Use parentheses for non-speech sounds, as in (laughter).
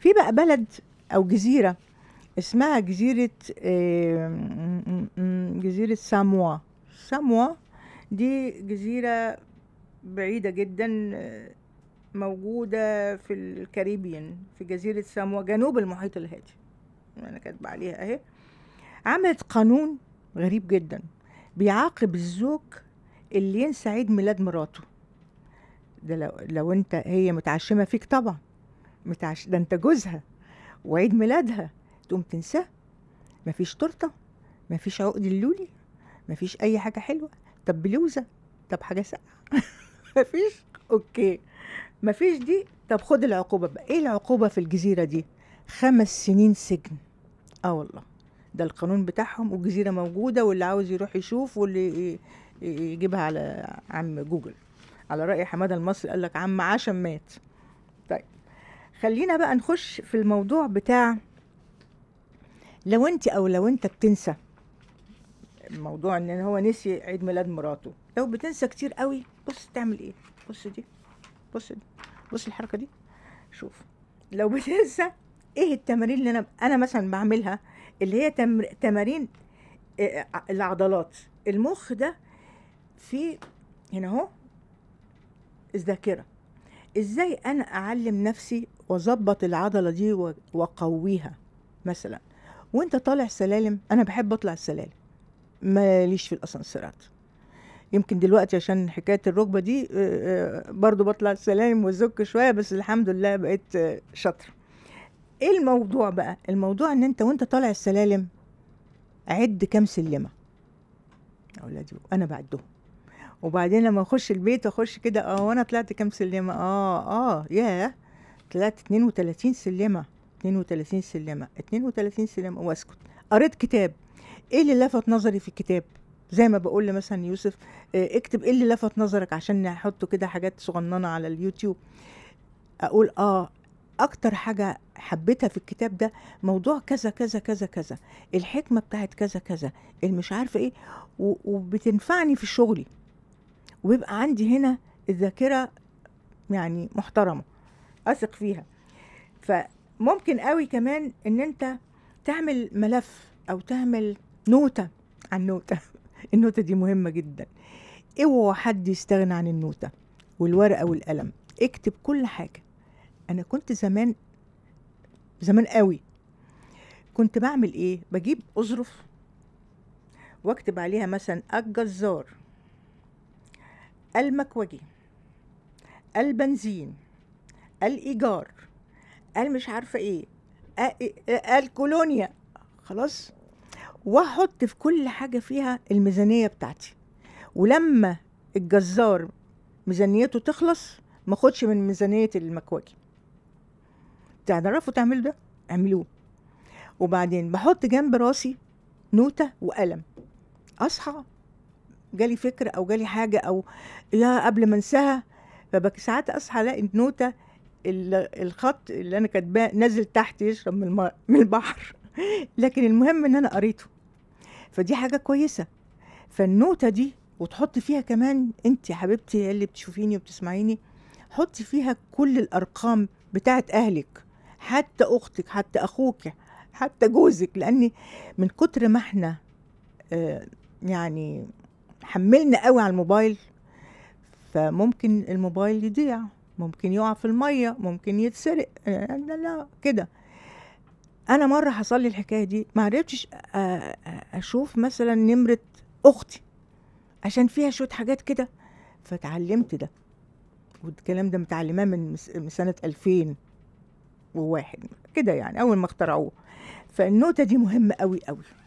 في بقى بلد او جزيره اسمها جزيره جزيره ساموا ساموا دي جزيره بعيده جدا آه، موجوده في الكاريبيان في جزيره ساموا جنوب المحيط الهادي انا كاتبه عليها اهي عملت قانون غريب جدا بيعاقب الزوج اللي ينسى عيد ميلاد مراته ده لو, لو انت هي متعشمه فيك طبعا متعش ده انت جوزها وعيد ميلادها تقوم تنساه مفيش تورته مفيش عقد اللولي مفيش اي حاجه حلوه طب بلوزه طب حاجه ساقعه (laughs) مفيش اوكي مفيش دي طب خد العقوبه بقى ايه العقوبه في الجزيره دي خمس سنين سجن اه والله ده القانون بتاعهم والجزيره موجوده واللي عاوز يروح يشوف واللي يجيبها على عم جوجل على راي حماده المصري قال لك عم عشان مات طيب خلينا بقى نخش في الموضوع بتاع لو انت او لو انت بتنسى موضوع ان هو نسي عيد ميلاد مراته لو بتنسى كتير قوي بص تعمل ايه بص دي بص دي بص الحركه دي شوف لو بتنسى ايه التمارين اللي انا انا مثلا بعملها اللي هي تمر... تمارين إيه العضلات المخ ده في هنا اهو الذاكره ازاي انا اعلم نفسي وظبط العضلة دي وقويها مثلا وانت طالع سلالم انا بحب اطلع السلالم ماليش في الاسانسيرات يمكن دلوقتي عشان حكايه الركبه دي برضو بطلع السلالم وزك شويه بس الحمد لله بقيت شاطره ايه الموضوع بقى الموضوع ان انت وانت طالع السلالم عد كام سلمه اولادي انا بعدهم وبعدين لما اخش البيت اخش كده اه وانا طلعت كام سلمه اه اه ياه طلعت 32 سلمة 32 سلمة 32 سلمة واسكت قريت كتاب ايه اللي لفت نظري في الكتاب زي ما بقول مثلا يوسف آه، اكتب ايه اللي لفت نظرك عشان نحطه كده حاجات صغننة على اليوتيوب اقول اه اكتر حاجة حبيتها في الكتاب ده موضوع كذا كذا كذا كذا الحكمة بتاعت كذا كذا المش عارفة ايه وبتنفعني في شغلي ويبقى عندي هنا الذاكرة يعني محترمة اثق فيها فممكن قوي كمان ان انت تعمل ملف او تعمل نوتة عن نوتة (laughs) النوتة دي مهمة جدا اوعى إيه حد يستغنى عن النوتة والورقة والقلم اكتب كل حاجة انا كنت زمان زمان قوي كنت بعمل ايه بجيب اظرف واكتب عليها مثلا الجزار المكوجي البنزين الايجار قال مش عارفه ايه قال كولونيا خلاص واحط في كل حاجه فيها الميزانيه بتاعتي ولما الجزار ميزانيته تخلص ما خدش من ميزانيه المكواجي تعرفوا تعملوا ده اعملوه وبعدين بحط جنب راسي نوته وقلم اصحى جالي فكر او جالي حاجه او يا قبل ما انساها فبك ساعات اصحى الاقي النوته الخط اللي انا كاتباه نازل تحت يشرب من, من البحر (laughs) لكن المهم ان انا قريته فدي حاجه كويسه فالنوته دي وتحط فيها كمان انت يا حبيبتي اللي بتشوفيني وبتسمعيني حطي فيها كل الارقام بتاعت اهلك حتى اختك حتى اخوك حتى جوزك لاني من كتر ما احنا آه يعني حملنا قوي على الموبايل فممكن الموبايل يضيع ممكن يقع في الميه ممكن يتسرق آه، لا, لا كده انا مره حصل لي الحكايه دي ما عرفتش اشوف مثلا نمره اختي عشان فيها شويه حاجات كده فتعلمت ده والكلام ده متعلماه من سنه 2001 كده يعني اول ما اخترعوه فالنقطه دي مهمه قوي قوي